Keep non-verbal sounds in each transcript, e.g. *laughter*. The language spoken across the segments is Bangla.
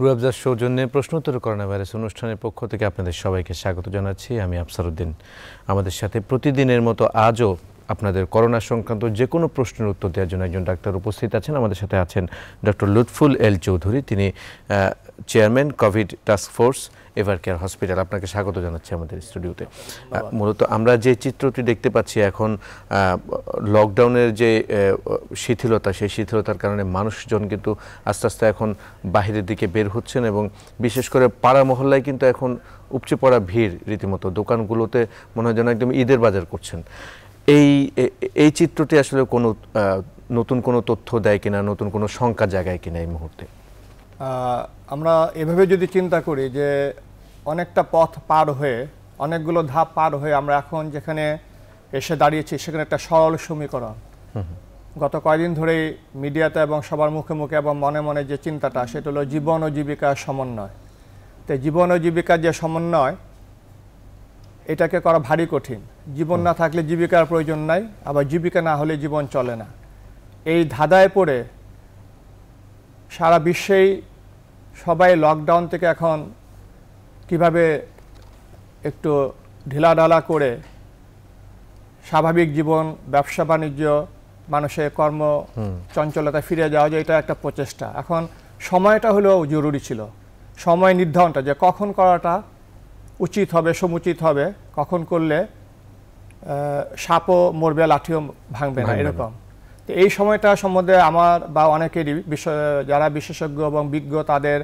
রুয়াবজার সৌজন্যে প্রশ্নোত্তর করোনা ভাইরাস অনুষ্ঠানের পক্ষ থেকে আপনাদের সবাইকে স্বাগত জানাচ্ছি আমি আফসারউদ্দিন আমাদের সাথে প্রতিদিনের মতো আজও আপনাদের করোনা সংক্রান্ত যে কোনো প্রশ্নের উত্তর দেওয়ার জন্য একজন ডাক্তার উপস্থিত আছেন আমাদের সাথে আছেন ডক্টর লুৎফুল এল চৌধুরী তিনি chairman COVID task force Evercare hospital আপনাকে স্বাগত জানাচ্ছি আমাদের স্টুডিওতে মূলত আমরা যে চিত্রটি দেখতে পাচ্ছি এখন লকডাউনের যে শিথিলতা সেই শিথিলতার কারণে মানুষজন কিন্তু আস্তে আস্তে এখন বাহিরের দিকে বের হচ্ছেন এবং বিশেষ করে পাড়া মহল্লায় কিন্তু এখন উপচে পড়া ভিড় রীতিমতো দোকানগুলোতে মনে হয় যেন একদম ঈদের বাজার করছেন এই এই চিত্রটি আসলে কোনো নতুন কোনো তথ্য দেয় কিনা নতুন কোনো শঙ্কা জাগায় কিনা এই মুহূর্তে আমরা এভাবে যদি চিন্তা করি যে অনেকটা পথ পার হয়ে অনেকগুলো ধাপ পার হয়ে আমরা এখন যেখানে এসে দাঁড়িয়েছি সেখানে একটা সরল সমীকরণ গত কয়েকদিন ধরেই মিডিয়াতে এবং সবার মুখে মুখে এবং মনে মনে যে চিন্তাটা সেটা হলো জীবন ও জীবিকার সমন্বয় তো জীবন ও জীবিকার যে সমন্বয় এটাকে করা ভারী কঠিন জীবন না থাকলে জীবিকার প্রয়োজন নাই আবার জীবিকা না হলে জীবন চলে না এই ধাঁধায় পড়ে সারা বিশ্বেই সবাই লকডাউন থেকে এখন কিভাবে একটু ঢিলাঢালা করে স্বাভাবিক জীবন ব্যবসা বাণিজ্য মানুষের কর্ম চঞ্চলতা ফিরে যাওয়া যায় এটা একটা প্রচেষ্টা এখন সময়টা হলেও জরুরি ছিল সময় নির্ধারণটা যে কখন করাটা উচিত হবে সমুচিত হবে কখন করলে সাপও মরবে লাঠিও ভাঙবে না এরকম তো এই সময়টা সম্বন্ধে আমার বা অনেকেরই যারা বিশেষজ্ঞ এবং বিজ্ঞ তাদের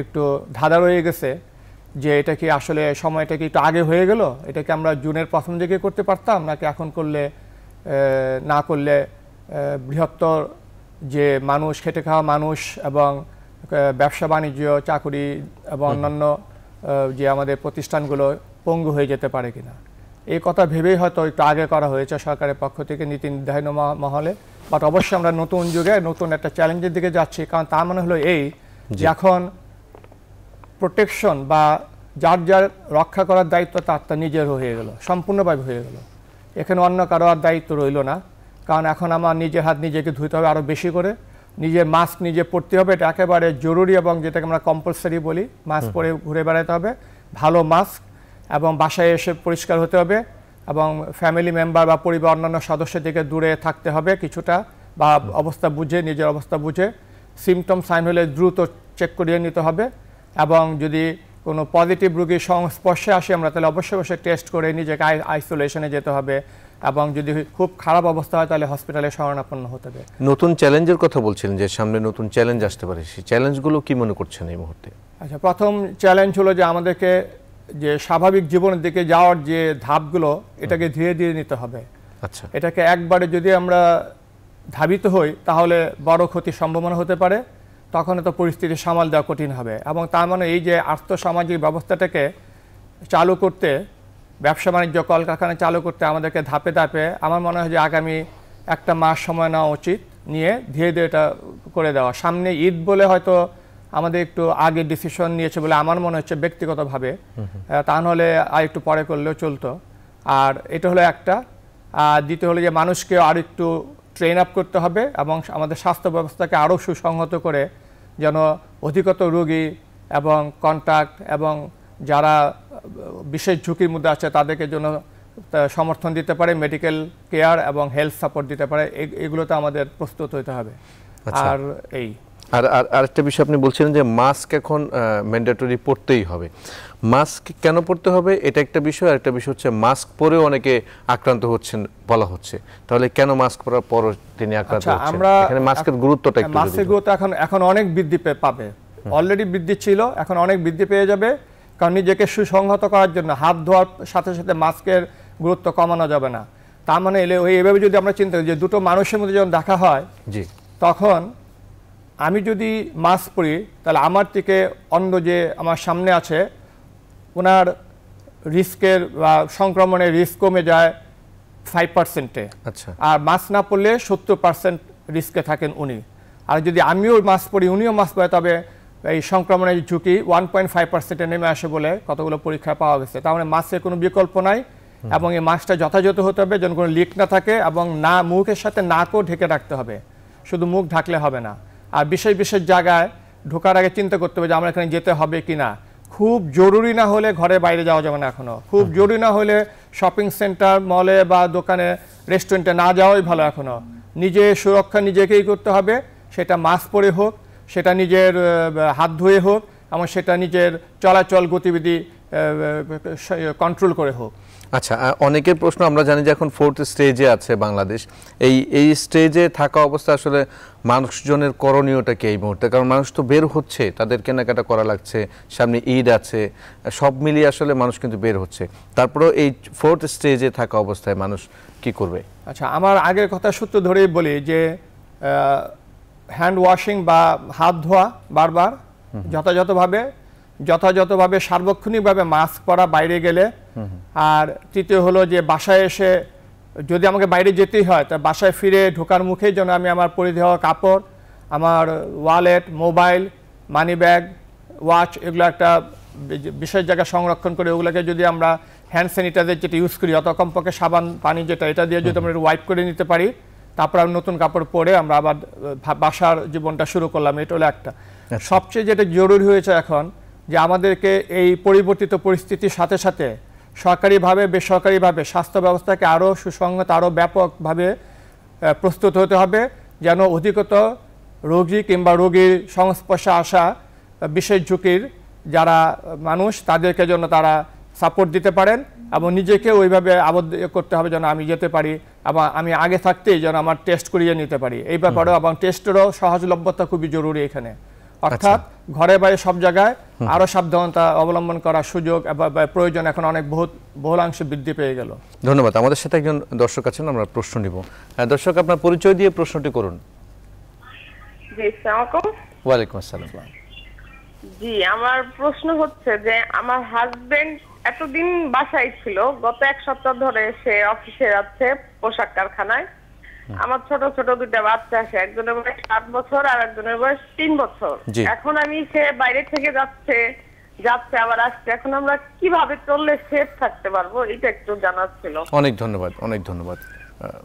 একটু ধাঁধা রয়ে গেছে যে এটা কি আসলে সময়টা কি একটু আগে হয়ে গেল এটাকে আমরা জুনের প্রথম দিকে করতে পারতাম নাকি এখন করলে না করলে বৃহত্তর যে মানুষ খেটে খাওয়া মানুষ এবং ব্যবসা বাণিজ্য চাকুরি এবং অন্যান্য যে আমাদের প্রতিষ্ঠানগুলো পঙ্গু হয়ে যেতে পারে কিনা এই কথা ভেবেই হয়তো একটু আগে করা হয়েছে সরকারের পক্ষ থেকে নীতি নির্ধারণ মহলে বাট অবশ্যই আমরা নতুন যুগে নতুন একটা চ্যালেঞ্জের দিকে যাচ্ছি কারণ তার মানে হলো এই যে এখন প্রোটেকশন বা যার যার রক্ষা করার দায়িত্ব তার তার নিজের হয়ে গেল সম্পূর্ণভাবে হয়ে গেল এখানে অন্য কারো আর দায়িত্ব রইল না কারণ এখন আমার নিজের হাত নিজেকে ধুইতে হবে আরও বেশি করে নিজের মাস্ক নিজে পরতে হবে এটা একেবারে জরুরি এবং যেটাকে আমরা কম্পালসারি বলি মাস্ক পরে ঘুরে বেড়াতে হবে ভালো মাস্ক এবং বাসায় এসে পরিষ্কার হতে হবে এবং ফ্যামিলি মেম্বার বা পরিবার অন্যান্য সদস্য থেকে দূরে থাকতে হবে কিছুটা বা অবস্থা বুঝে নিজের অবস্থা বুঝে সিমটম সাইন হলে দ্রুত চেক করিয়ে নিতে হবে এবং যদি কোনো পজিটিভ রোগীর সংস্পর্শে আসে আমরা তাহলে অবশ্যই অবশ্যই টেস্ট করে নিজেকে আইসোলেশনে যেতে হবে এবং যদি খুব খারাপ অবস্থা হয় তাহলে হসপিটালে শরণাপন্ন হতে হবে নতুন চ্যালেঞ্জের কথা বলছিলেন যে সামনে নতুন চ্যালেঞ্জ আসতে পারে সেই চ্যালেঞ্জগুলো কি মনে করছেন এই মুহূর্তে আচ্ছা প্রথম চ্যালেঞ্জ হলো যে আমাদেরকে যে স্বাভাবিক জীবনের দিকে যাওয়ার যে ধাপগুলো এটাকে ধীরে ধীরে নিতে হবে আচ্ছা এটাকে একবারে যদি আমরা ধাবিত হই তাহলে বড় ক্ষতির সম্ভাবনা হতে পারে তখন তো পরিস্থিতি সামাল দেওয়া কঠিন হবে এবং তার মানে এই যে আর্থসামাজিক ব্যবস্থাটাকে চালু করতে ব্যবসা বাণিজ্য কলকারখানা চালু করতে আমাদেরকে ধাপে ধাপে আমার মনে হয় যে আগামী একটা মাস সময় নেওয়া উচিত নিয়ে ধীরে ধীরে এটা করে দেওয়া সামনে ঈদ বলে হয়তো আমাদের একটু আগে ডিসিশন নিয়েছে বলে আমার মনে হচ্ছে ব্যক্তিগতভাবে তা নাহলে আর একটু পরে করলেও চলতো আর এটা হলো একটা আর দ্বিতীয় হলো যে মানুষকে আর একটু ট্রেন আপ করতে হবে এবং আমাদের স্বাস্থ্য ব্যবস্থাকে আরও সুসংহত করে যেন অধিকত রোগী এবং কন্ট্রাক্ট এবং যারা বিশেষ ঝুঁকির মধ্যে আছে তাদেরকে জন্য সমর্থন দিতে পারে মেডিকেল কেয়ার এবং হেলথ সাপোর্ট দিতে পারে এগুলোতে আমাদের প্রস্তুত হতে হবে আচ্ছা। আর এই আর আরেকটা বিষয় আপনি বলছিলেন যে মাস্ক এখন ম্যান্ডেটরি পড়তেই হবে মাস্ক কেন পরতে হবে এটা একটা বিষয় আর একটা বিষয় হচ্ছে মাস্ক পরেও অনেকে আক্রান্ত হচ্ছেন বলা হচ্ছে তাহলে কেন মাস্ক পরার পর তিনি আক্রান্ত আচ্ছা, হচ্ছেন এখানে মাস্কের গুরুত্বটা একটু মাস্কের গুরুত্ব এখন এখন অনেক বৃদ্ধি পাবে অলরেডি বৃদ্ধি ছিল এখন অনেক বৃদ্ধি পেয়ে যাবে কারণ নিজেকে সুসংহত করার জন্য হাত ধোয়ার সাথে সাথে মাস্কের গুরুত্ব কমানো যাবে না তার মানে এলে ওই এভাবে যদি আমরা চিন্তা করি যে দুটো মানুষের মধ্যে যখন দেখা হয় জি তখন আমি যদি মাস্ক পরি তাহলে আমার থেকে অন্য যে আমার সামনে আছে ওনার রিস্কের বা সংক্রমণের রিস্ক কমে যায় ফাইভ পার্সেন্টে আচ্ছা আর মাছ না পড়লে সত্তর পার্সেন্ট রিস্কে থাকেন উনি আর যদি আমিও মাছ পড়ি উনিও মাছ পড়ে তবে এই সংক্রমণের ঝুঁকি ওয়ান পয়েন্ট ফাইভ পার্সেন্টে নেমে আসে বলে কতগুলো পরীক্ষা পাওয়া গেছে তার মানে মাছের কোনো বিকল্প নাই এবং এই মাছটা যথাযথ হতে হবে যেন কোনো লিক না থাকে এবং না মুখের সাথে নাকও ঢেকে রাখতে হবে শুধু মুখ ঢাকলে হবে না আর বিশেষ বিশেষ জায়গায় ঢোকার আগে চিন্তা করতে হবে যে আমরা এখানে যেতে হবে কি না খুব জরুরি না হলে ঘরে বাইরে যাওয়া যাবে না এখনও খুব জরুরি না হলে শপিং সেন্টার মলে বা দোকানে রেস্টুরেন্টে না যাওয়াই ভালো এখনও নিজে সুরক্ষা নিজেকেই করতে হবে সেটা মাস্ক পরে হোক সেটা নিজের হাত ধুয়ে হোক এবং সেটা নিজের চলাচল গতিবিধি কন্ট্রোল করে হোক আচ্ছা অনেকের প্রশ্ন আমরা জানি যে এখন ফোর্থ স্টেজে আছে বাংলাদেশ এই এই স্টেজে থাকা অবস্থা আসলে মানুষজনের করণীয়টা কি এই মুহূর্তে কারণ মানুষ তো বের হচ্ছে তাদের কেনাকাটা করা লাগছে সামনে ঈদ আছে সব মিলিয়ে আসলে মানুষ কিন্তু বের হচ্ছে তারপরেও এই ফোর্থ স্টেজে থাকা অবস্থায় মানুষ কি করবে আচ্ছা আমার আগের কথা সূত্র ধরেই বলি যে হ্যান্ড ওয়াশিং বা হাত ধোয়া বারবার যথাযথভাবে যথাযথভাবে সার্বক্ষণিকভাবে মাস্ক পরা বাইরে গেলে আর তৃতীয় হলো যে বাসায় এসে যদি আমাকে বাইরে যেতেই হয় তা বাসায় ফিরে ঢোকার মুখেই যেন আমি আমার পরিধে হওয়া কাপড় আমার wallet mobile money bag watch এগুলো একটা বিশেষ জায়গায় সংরক্ষণ করে ওগুলোকে যদি আমরা হ্যান্ড স্যানিটাইজার যেটা ইউজ করি অত কমপক্ষে সাবান পানি যেটা এটা দিয়ে যদি আমরা ওয়াইপ করে নিতে পারি তারপর আমি নতুন কাপড় পরে আমরা আবার বাসার জীবনটা শুরু করলাম এটা হলো একটা আচ্ছা। সবচেয়ে যেটা জরুরি হয়েছে এখন যে আমাদেরকে এই পরিবর্তিত পরিস্থিতির সাথে সাথে সরকারিভাবে বেসরকারিভাবে স্বাস্থ্য ব্যবস্থাকে আরও সুসংগত আরও ব্যাপকভাবে প্রস্তুত হতে হবে যেন অধিকতর রোগী কিংবা রোগীর সংস্পর্শে আসা বিশেষ ঝুঁকির যারা মানুষ তাদেরকে যেন তারা সাপোর্ট দিতে পারেন এবং নিজেকে ওইভাবে আবদ্ধ করতে হবে যেন আমি যেতে পারি এবং আমি আগে থাকতেই যেন আমার টেস্ট করিয়ে নিতে পারি এই ব্যাপারেও এবং টেস্টেরও সহজলভ্যতা খুবই জরুরি এখানে অর্থাৎ আচ্ছা। ঘরে বাইরে সব জায়গায় আরো সাবধানতা অবলম্বন করার সুযোগ প্রয়োজন এখন অনেক বহুত বহুলাংশে বৃদ্ধি পেয়ে গেল ধন্যবাদ আমাদের সাথে একজন দর্শক আছেন আমরা প্রশ্ন নিব দর্শক আপনার পরিচয় দিয়ে প্রশ্নটি করুন ওয়ালাইকুম আসসালাম জি আমার প্রশ্ন হচ্ছে যে আমার হাজবেন্ড এতদিন বাসায় ছিল গত এক সপ্তাহ ধরে সে অফিসে যাচ্ছে পোশাক কারখানায় আমার ছোট ছোট দুটা বাচ্চা আছে একজনের বয়স সাত বছর আর একজনের বয়স তিন বছর এখন আমি সে বাইরে থেকে যাচ্ছে যাচ্ছে আবার আসছে এখন আমরা কিভাবে চললে সেফ থাকতে পারবো এটা একটু জানার ছিল অনেক ধন্যবাদ অনেক ধন্যবাদ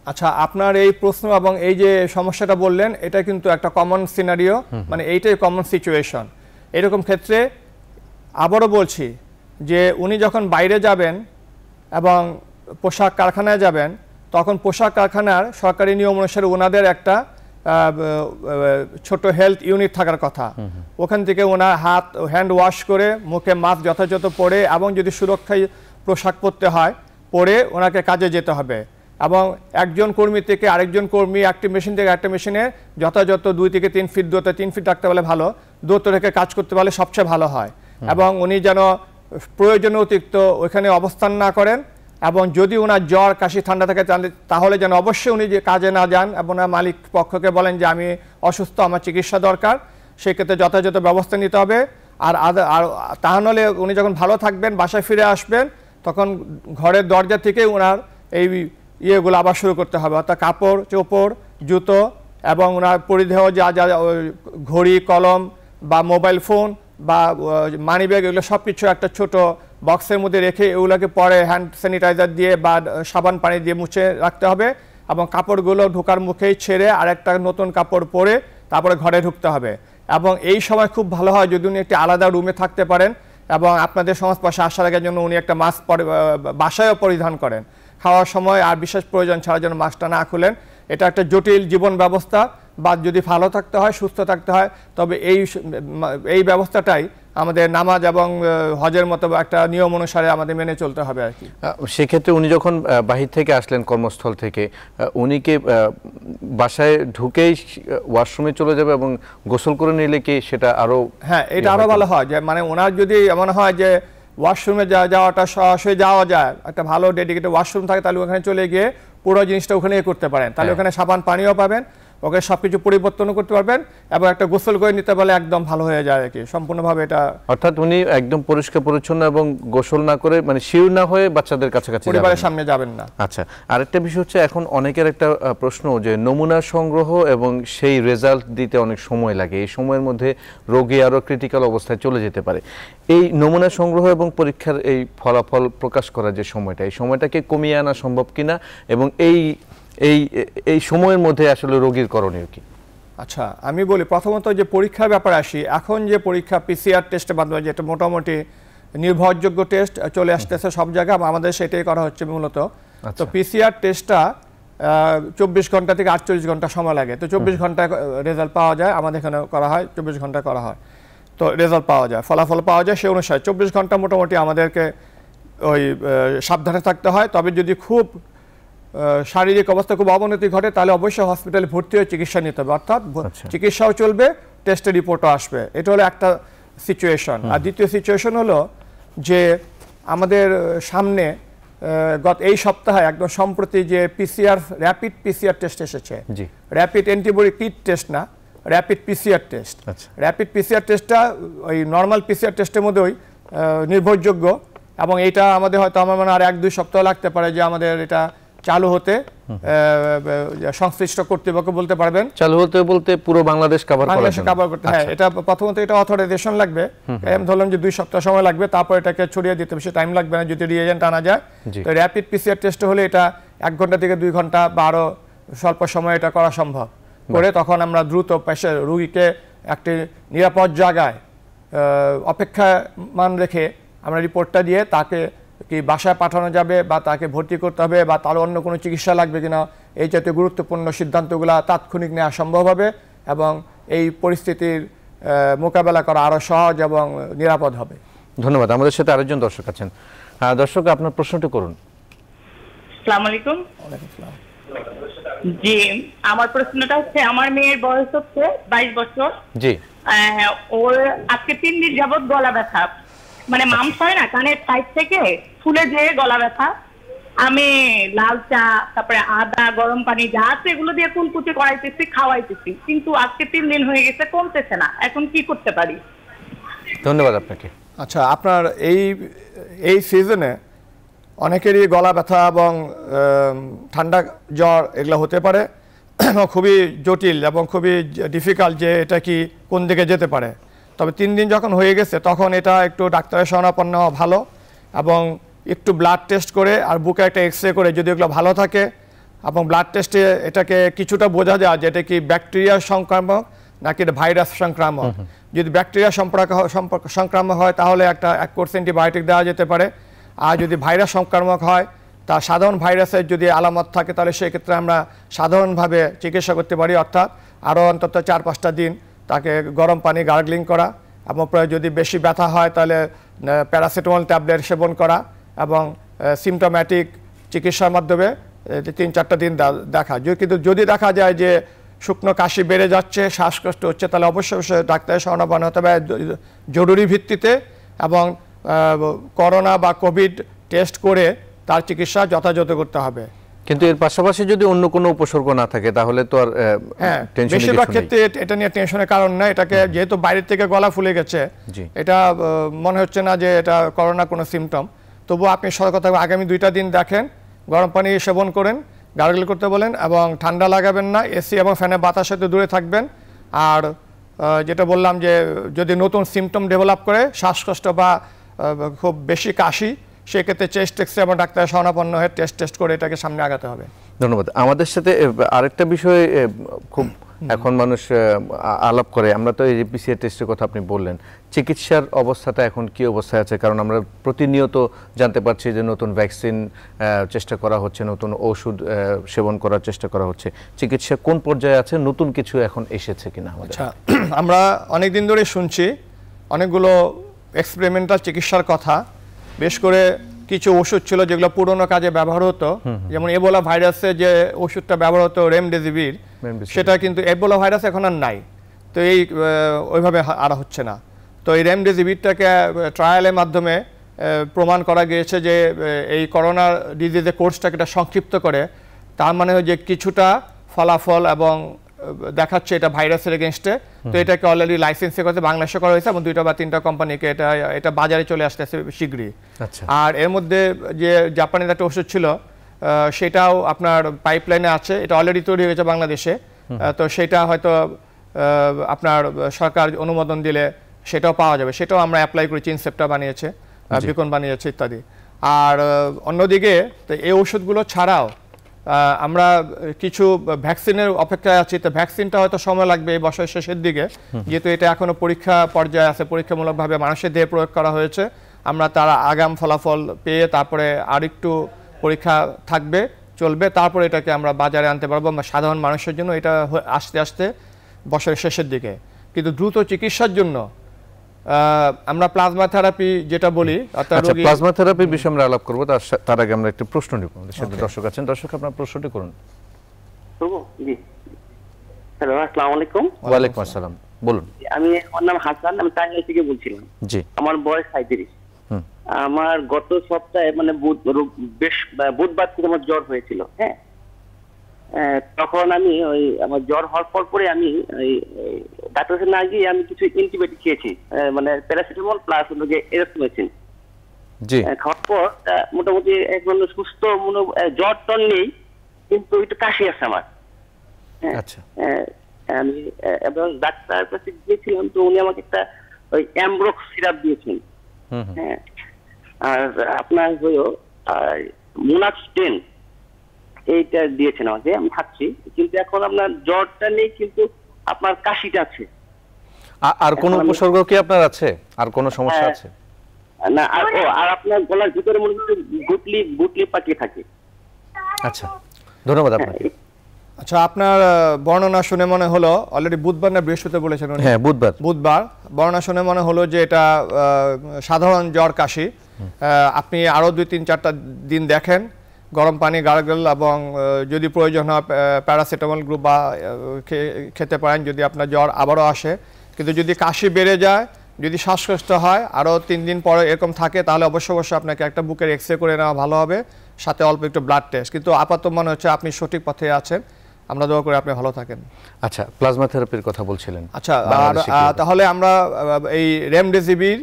আচ্ছা আপনার এই প্রশ্ন এবং এই যে সমস্যাটা বললেন এটা কিন্তু একটা কমন সিনারিও মানে এইটাই কমন সিচুয়েশন এরকম ক্ষেত্রে আবারও বলছি যে উনি যখন বাইরে যাবেন এবং পোশাক কারখানায় যাবেন তখন পোশাক কারখানার সরকারি নিয়ম অনুসারে ওনাদের একটা ছোট হেলথ ইউনিট থাকার কথা ওখান থেকে ওনার হাত হ্যান্ড ওয়াশ করে মুখে মাস্ক যথাযথ পরে এবং যদি সুরক্ষায় পোশাক পরতে হয় পরে ওনাকে কাজে যেতে হবে এবং একজন কর্মী থেকে আরেকজন কর্মী একটি মেশিন থেকে একটা মেশিনে যথাযথ দুই থেকে তিন ফিট দূরত্বে তিন ফিট রাখতে পারলে ভালো দূরত্ব রেখে কাজ করতে পারলে সবচেয়ে ভালো হয় এবং উনি যেন প্রয়োজনে অতিরিক্ত ওইখানে অবস্থান না করেন এবং যদি ওনার জ্বর কাশি ঠান্ডা থাকে তাহলে যেন অবশ্যই উনি যে কাজে না যান এবং মালিক পক্ষকে বলেন যে আমি অসুস্থ আমার চিকিৎসা দরকার সেক্ষেত্রে যথাযথ ব্যবস্থা নিতে হবে আর আর তা নাহলে উনি যখন ভালো থাকবেন বাসায় ফিরে আসবেন তখন ঘরের দরজা থেকে ওনার এই ইয়েগুলো আবার শুরু করতে হবে অর্থাৎ কাপড় চোপড় জুতো এবং ওনার পরিধেয় যা যা ঘড়ি কলম বা মোবাইল ফোন বা মানিব্যাগ এগুলো সব কিছু একটা ছোটো বক্সের মধ্যে রেখে এগুলোকে পরে হ্যান্ড স্যানিটাইজার দিয়ে বা সাবান পানি দিয়ে মুছে রাখতে হবে এবং কাপড়গুলো ঢোকার মুখেই ছেড়ে আরেকটা নতুন কাপড় পরে তারপরে ঘরে ঢুকতে হবে এবং এই সময় খুব ভালো হয় যদি উনি একটি আলাদা রুমে থাকতে পারেন এবং আপনাদের সংস্পর্শে আসার আগের জন্য উনি একটা মাস্ক বাসায়ও পরিধান করেন খাওয়ার সময় আর বিশেষ প্রয়োজন ছাড়া যেন মাস্কটা না খুলেন এটা একটা জটিল জীবন ব্যবস্থা বা যদি ভালো থাকতে হয় সুস্থ থাকতে হয় তবে এই এই ব্যবস্থাটাই আমাদের নামাজ এবং হজের মতো একটা নিয়ম অনুসারে আমাদের মেনে চলতে হবে আর কি সেক্ষেত্রে উনি যখন বাহির থেকে আসলেন কর্মস্থল থেকে উনি কি বাসায় ঢুকেই ওয়াশরুমে চলে যাবে এবং গোসল করে নিলে কি সেটা আরও হ্যাঁ এটা আরও ভালো হয় যে মানে ওনার যদি এমন হয় যে ওয়াশরুমে যা যাওয়াটা সরাসরি যাওয়া যায় একটা ভালো ডেডিকেটেড ওয়াশরুম থাকে তাহলে ওখানে চলে গিয়ে পুরো জিনিসটা ওখানে করতে পারেন তাহলে হ্যাঁ। ওখানে সাবান পানিও পাবেন ওকে সব কিছু পরিবর্তন করতে পারবেন এবং একটা গোসল করে নিতে পারলে একদম ভালো হয়ে যায় আর কি সম্পূর্ণভাবে এটা অর্থাৎ উনি একদম পরিষ্কার পরিচ্ছন্ন এবং গোসল না করে মানে শির না হয়ে বাচ্চাদের কাছাকাছি পরিবারের সামনে যাবেন না আচ্ছা আরেকটা বিষয় হচ্ছে এখন অনেকের একটা প্রশ্ন যে নমুনা সংগ্রহ এবং সেই রেজাল্ট দিতে অনেক সময় লাগে এই সময়ের মধ্যে রোগী আরও ক্রিটিক্যাল অবস্থায় চলে যেতে পারে এই নমুনা সংগ্রহ এবং পরীক্ষার এই ফলাফল প্রকাশ করার যে সময়টা এই সময়টাকে কমিয়ে আনা সম্ভব কিনা এবং এই এই এই সময়ের মধ্যে আসলে রোগীর করণীয় কি আচ্ছা আমি বলি প্রথমত যে পরীক্ষার ব্যাপার আসি এখন যে পরীক্ষা পিসিআর টেস্টের মাধ্যমে যেটা মোটামুটি নির্ভরযোগ্য টেস্ট চলে আসতেছে সব জায়গায় আমাদের সেটাই করা হচ্ছে মূলত আচ্ছা। তো পিসিআর টেস্টটা চব্বিশ ঘন্টা থেকে আটচল্লিশ ঘন্টা সময় লাগে তো চব্বিশ ঘন্টা রেজাল্ট পাওয়া যায় আমাদের এখানে করা হয় চব্বিশ ঘন্টা করা হয় তো রেজাল্ট পাওয়া যায় ফলাফল পাওয়া যায় সে অনুসারে চব্বিশ ঘন্টা মোটামুটি আমাদেরকে ওই সাবধানে থাকতে হয় তবে যদি খুব শারীরিক অবস্থা খুব অবনতি ঘটে তাহলে অবশ্যই হসপিটালে ভর্তি হয়ে চিকিৎসা নিতে হবে অর্থাৎ আচ্ছা। চিকিৎসাও চলবে টেস্টের রিপোর্টও আসবে এটা হলো একটা সিচুয়েশন আর দ্বিতীয় সিচুয়েশন হলো যে আমাদের সামনে গত এই সপ্তাহে একদম সম্প্রতি যে পিসিআর র্যাপিড পিসিআর টেস্ট এসেছে র্যাপিড অ্যান্টিবডি কিট টেস্ট না rapid PCR test rapid PCR টেস্টটা ওই নর্মাল পিসিআর টেস্টের মধ্যে ওই নির্ভরযোগ্য এবং এটা আমাদের হয়তো আমার মনে আর এক দুই সপ্তাহ লাগতে পারে যে আমাদের এটা চালু হতে সংশ্লিষ্ট কর্তৃপক্ষ বলতে পারবেন চালু হতে বলতে পুরো বাংলাদেশ কভার বাংলাদেশ কভার করতে হ্যাঁ আচ্ছা। এটা প্রথমত এটা অথরাইজেশন লাগবে এম ধরলাম যে দুই সপ্তাহ সময় লাগবে তারপর এটাকে ছড়িয়ে দিতে বেশি টাইম লাগবে না যদি রিয়েজেন্ট আনা যায় তো র্যাপিড পিসিআর টেস্ট হলে এটা এক ঘন্টা থেকে দুই ঘন্টা বা আরও স্বল্প সময় এটা করা সম্ভব করে তখন আমরা দ্রুত পেশের রুগীকে একটি নিরাপদ জায়গায় অপেক্ষা মান রেখে আমরা রিপোর্টটা দিয়ে তাকে কি বাসায় পাঠানো যাবে বা তাকে ভর্তি করতে হবে বা তার অন্য কোনো চিকিৎসা লাগবে কিনা এই জাতীয় গুরুত্বপূর্ণ সিদ্ধান্তগুলো তাৎক্ষণিক নেওয়া সম্ভব হবে এবং এই পরিস্থিতির মোকাবেলা করা আরও সহজ এবং নিরাপদ হবে ধন্যবাদ আমাদের সাথে আরেকজন দর্শক আছেন দর্শক আপনার প্রশ্নটি করুন জি আমার প্রশ্নটা হচ্ছে আমার মেয়ের বয়স হচ্ছে বাইশ বছর জি ওর আজকে তিন দিন যাবৎ গলা ব্যথা মানে মাংস হয় না কানের পাইপ থেকে ফুলে যে গলা ব্যথা আমি লাল চা তারপরে আদা গরম পানি যা আছে এগুলো দিয়ে কুচি করাইতেছি খাওয়াইতেছি কিন্তু আজকে তিন দিন হয়ে গেছে কমতেছে না এখন কি করতে পারি ধন্যবাদ আপনাকে আচ্ছা আপনার এই এই সিজনে অনেকেরই গলা ব্যথা এবং ঠান্ডা জ্বর এগুলো হতে পারে খুবই জটিল এবং খুবই ডিফিকাল্ট যে এটা কি কোন দিকে যেতে পারে তবে তিন দিন যখন হয়ে গেছে তখন এটা একটু ডাক্তারের শরণাপন্ন ভালো এবং একটু ব্লাড টেস্ট করে আর বুকে একটা এক্স করে যদি ওগুলো ভালো থাকে এবং ব্লাড টেস্টে এটাকে কিছুটা বোঝা যায় যে এটা কি ব্যাকটেরিয়া সংক্রামক নাকি এটা ভাইরাস সংক্রামক যদি ব্যাকটেরিয়া সম্পর্ক সংক্রামক হয় তাহলে একটা এক কোর্স অ্যান্টিবায়োটিক দেওয়া যেতে পারে আর যদি ভাইরাস সংক্রামক হয় তা সাধারণ ভাইরাসের যদি আলামত থাকে তাহলে সেক্ষেত্রে আমরা সাধারণভাবে চিকিৎসা করতে পারি অর্থাৎ আরও অন্তত চার পাঁচটা দিন তাকে গরম পানি গার্গলিং করা এবং যদি বেশি ব্যথা হয় তাহলে প্যারাসিটামল ট্যাবলেট সেবন করা এবং সিমটোম্যাটিক চিকিৎসার মাধ্যমে তিন চারটা দিন দেখা যদি কিন্তু যদি দেখা যায় যে শুকনো কাশি বেড়ে যাচ্ছে শ্বাসকষ্ট হচ্ছে তাহলে অবশ্যই অবশ্যই ডাক্তারের স্বর্ণবান হতে হবে জরুরি ভিত্তিতে এবং করোনা বা কোভিড টেস্ট করে তার চিকিৎসা যথাযথ করতে হবে কিন্তু এর পাশাপাশি যদি অন্য কোনো উপসর্গ না থাকে তাহলে তো আর হ্যাঁ বেশিরভাগ ক্ষেত্রে এটা নিয়ে টেনশনের কারণ না এটাকে যেহেতু বাইরের থেকে গলা ফুলে গেছে এটা মনে হচ্ছে না যে এটা করোনা কোনো সিমটম তবু আপনি সতর্ক থাকবেন আগামী দুইটা দিন দেখেন গরম পানি সেবন করেন গার্গল করতে বলেন এবং ঠান্ডা লাগাবেন না এসি এবং ফ্যানের বাতাস হতে দূরে থাকবেন আর যেটা বললাম যে যদি নতুন সিমটম ডেভেলপ করে শ্বাসকষ্ট বা খুব বেশি কাশি সেক্ষেত্রে চেস্ট এক্সরে এবং ডাক্তারের শরণাপন্ন হয়ে টেস্ট টেস্ট করে এটাকে সামনে আগাতে হবে ধন্যবাদ আমাদের সাথে আরেকটা বিষয় খুব এখন মানুষ আলাপ করে আমরা তো এই পিসিআর টেস্টের কথা আপনি বললেন চিকিৎসার অবস্থাটা এখন কি অবস্থায় আছে কারণ আমরা প্রতিনিয়ত জানতে পারছি যে নতুন ভ্যাকসিন চেষ্টা করা হচ্ছে নতুন ওষুধ সেবন করার চেষ্টা করা হচ্ছে চিকিৎসা কোন পর্যায়ে আছে নতুন কিছু এখন এসেছে কিনা আমাদের আচ্ছা, *clears throat* আমরা অনেক দিন ধরে শুনছি অনেকগুলো এক্সপেরিমেন্টাল চিকিৎসার কথা বেশ করে কিছু ওষুধ ছিল যেগুলো পুরনো কাজে ব্যবহার হতো যেমন এবোলা ভাইরাসে যে ওষুধটা ব্যবহার হতো রেমডেসিভির সেটা কিন্তু এবোলা ভাইরাস এখন আর নাই তো এই ওইভাবে আর হচ্ছে না তো এই রেমডেসিভিরটাকে ট্রায়ালের মাধ্যমে প্রমাণ করা গিয়েছে যে এই করোনা ডিজিজের কোর্সটাকে এটা সংক্ষিপ্ত করে তার মানে যে কিছুটা ফলাফল এবং দেখাচ্ছে এটা ভাইরাসের এগেনস্টে তো এটাকে অলরেডি লাইসেন্সের কথা বাংলাদেশে করা হয়েছে এবং দুইটা বা তিনটা কোম্পানিকে এটা এটা বাজারে চলে আসতেছে শীঘ্রই আচ্ছা। আর এর মধ্যে যে জাপানের একটা ওষুধ ছিল সেটাও আপনার পাইপলাইনে আছে এটা অলরেডি তৈরি হয়েছে বাংলাদেশে তো সেটা হয়তো আপনার সরকার অনুমোদন দিলে সেটাও পাওয়া যাবে সেটাও আমরা অ্যাপ্লাই করেছি চিনসেপটা বানিয়েছে বিকন বানিয়েছে ইত্যাদি আর অন্যদিকে তো এই ওষুধগুলো ছাড়াও আমরা কিছু ভ্যাকসিনের অপেক্ষায় আছি তো ভ্যাকসিনটা হয়তো সময় লাগবে এই বছরের শেষের দিকে যেহেতু এটা এখনও পরীক্ষা পর্যায়ে আছে পরীক্ষামূলকভাবে মানুষের দেহে প্রয়োগ করা হয়েছে আমরা তার আগাম ফলাফল পেয়ে তারপরে আরেকটু পরীক্ষা থাকবে চলবে তারপরে এটাকে আমরা বাজারে আনতে পারবো সাধারণ মানুষের জন্য এটা আস্তে আস্তে বছরের শেষের দিকে কিন্তু দ্রুত চিকিৎসার জন্য আমরা প্লাজমা থেরাপি যেটা বলি প্লাজমা আচ্ছা, থেরাপি বিষয়ে আমরা আলাপ করবো তার আগে আমরা একটি প্রশ্ন নিব দর্শক আছেন দর্শক আপনার প্রশ্নটি করুন আমি আমার নাম থেকে বলছিলাম আমার বয়স আমার গত সপ্তাহে মানে বুধ বেশ বুধবার থেকে আমার জ্বর হয়েছিল হ্যাঁ তখন আমি ওই আমার জ্বর হওয়ার পর পরে আমি ওই ডাক্তার কাছে না গিয়ে আমি কিছু অ্যান্টিবায়োটিক খেয়েছি মানে প্যারাসিটামল প্লাস হলো যে এরোথমেসিন জি খাওয়ার পর মোটামুটি একদম সুস্থ মনে জ্বর টর নেই কিন্তু একটু কাশি আছে আমার হ্যাঁ, আচ্ছা আমি এবং ডাক্তার কাছে গিয়েছিলাম তো উনি আমাকে একটা ওই অ্যাম্ব্রোক্স সিরাপ দিয়েছেন হ্যাঁ আর আপনার হলো মোনাক্স টেন্ট এইটা দিয়েছেন যে আমি খাচ্ছি কিন্তু এখন আপনার জ্বরটা নেই কিন্তু আপনার কাশিটা আছে আর কোন উপসর্গ কি আপনার আছে আর কোন সমস্যা হ্যাঁ। আছে না আর ও আর আপনার গলার ভিতরে মনে হচ্ছে গুটলি গুটলি পাকিয়ে থাকে আচ্ছা ধন্যবাদ হ্যাঁ, আপনাকে আচ্ছা আপনার বর্ণনা শুনে মনে হলো অলরেডি বুধবার না বৃহস্পতিবার বলেছেন হ্যাঁ বুধবার বুধবার বর্ণনা শুনে মনে হলো যে এটা সাধারণ জ্বর কাশি আপনি আরও দুই তিন চারটা দিন দেখেন গরম পানি গার্গল এবং যদি প্রয়োজন হয় প্যারাসিটামল গ্রুপ বা খেতে পারেন যদি আপনার জ্বর আবারও আসে কিন্তু যদি কাশি বেড়ে যায় যদি শ্বাসকষ্ট হয় আরও তিন দিন পরে এরকম থাকে তাহলে অবশ্যই অবশ্যই আপনাকে একটা বুকের এক্স করে নেওয়া ভালো হবে সাথে অল্প একটু ব্লাড টেস্ট কিন্তু আপাতত মনে হচ্ছে আপনি সঠিক পথে আছেন আমরা দোয়া করে আপনি ভালো থাকেন আচ্ছা প্লাজমা থেরাপির কথা বলছিলেন আচ্ছা আর তাহলে আমরা এই রেমডেসিভির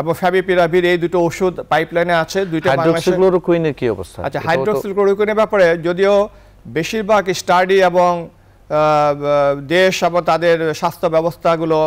এবং ফ্যাবিপিরাভির এই দুটো ওষুধ পাইপলাইনে আছে দুইটা হাইড্রোক্সিক্লোরোকুইনের কি অবস্থা আচ্ছা হাইড্রোক্সিক্লোরোকুইনের ব্যাপারে যদিও বেশিরভাগ স্টাডি এবং দেশ এবং তাদের স্বাস্থ্য ব্যবস্থাগুলো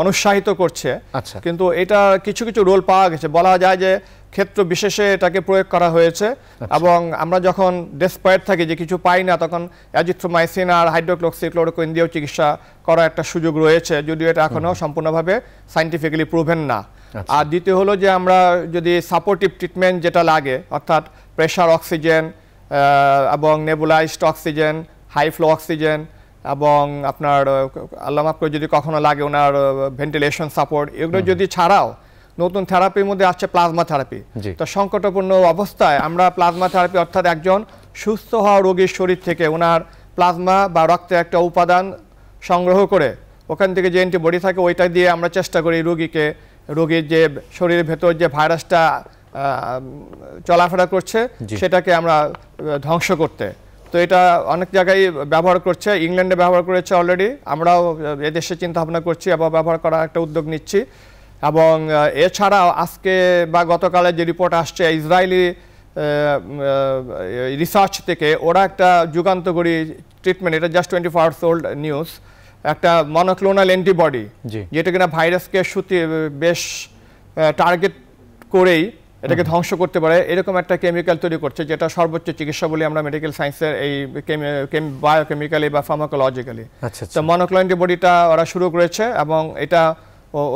অনুৎসাহিত করছে আচ্ছা। কিন্তু এটা কিছু কিছু রোল পাওয়া গেছে বলা যায় যে ক্ষেত্র বিশেষে এটাকে প্রয়োগ করা হয়েছে আচ্ছা। এবং আমরা যখন ডেসপায়ার থাকি যে কিছু পাই না তখন অ্যাজিথ্রোমাইসিন আর হাইড্রোক্লোক্সিক্লোরোকুইন দিয়েও চিকিৎসা করার একটা সুযোগ রয়েছে যদিও এটা এখনও সম্পূর্ণভাবে সাইন্টিফিক্যালি প্রুভেন না আচ্ছা। আর দ্বিতীয় হলো যে আমরা যদি সাপোর্টিভ ট্রিটমেন্ট যেটা লাগে অর্থাৎ প্রেশার অক্সিজেন এবং nebulised oxygen high flow oxygen এবং আপনার আল্লাহ মাফ করে যদি কখনো লাগে ওনার ভেন্টিলেশন সাপোর্ট এগুলো যদি ছাড়াও নতুন থেরাপির মধ্যে আসছে প্লাজমা থেরাপি তো সংকটপূর্ণ অবস্থায় আমরা প্লাজমা থেরাপি অর্থাৎ একজন সুস্থ হওয়া রোগীর শরীর থেকে ওনার প্লাজমা বা রক্তের একটা উপাদান সংগ্রহ করে ওখান থেকে যে অ্যান্টিবডি থাকে ওইটা দিয়ে আমরা চেষ্টা করি রোগীকে রোগীর যে শরীরের ভেতর যে ভাইরাসটা চলাফেরা করছে সেটাকে আমরা ধ্বংস করতে তো এটা অনেক জায়গায় ব্যবহার করছে ইংল্যান্ডে ব্যবহার করেছে অলরেডি আমরাও এদেশে ভাবনা করছি এবং ব্যবহার করার একটা উদ্যোগ নিচ্ছি এবং এছাড়াও আজকে বা গতকালে যে রিপোর্ট আসছে ইসরায়েলি রিসার্চ থেকে ওরা একটা যুগান্তকরী ট্রিটমেন্ট এটা just twenty four hours old news একটা মনোক্লোনাল অ্যান্টিবডি যেটা কিনা ভাইরাসকে সুতি বেশ টার্গেট করেই এটাকে ধ্বংস করতে পারে এরকম একটা কেমিক্যাল তৈরি করছে যেটা সর্বোচ্চ চিকিৎসা বলি আমরা মেডিকেল সায়েন্সের এই বায়োকেমিক্যালি বা ফার্মাকোলজিক্যালি আচ্ছা, আচ্ছা। তো মনোক্লোন বডিটা ওরা শুরু করেছে এবং এটা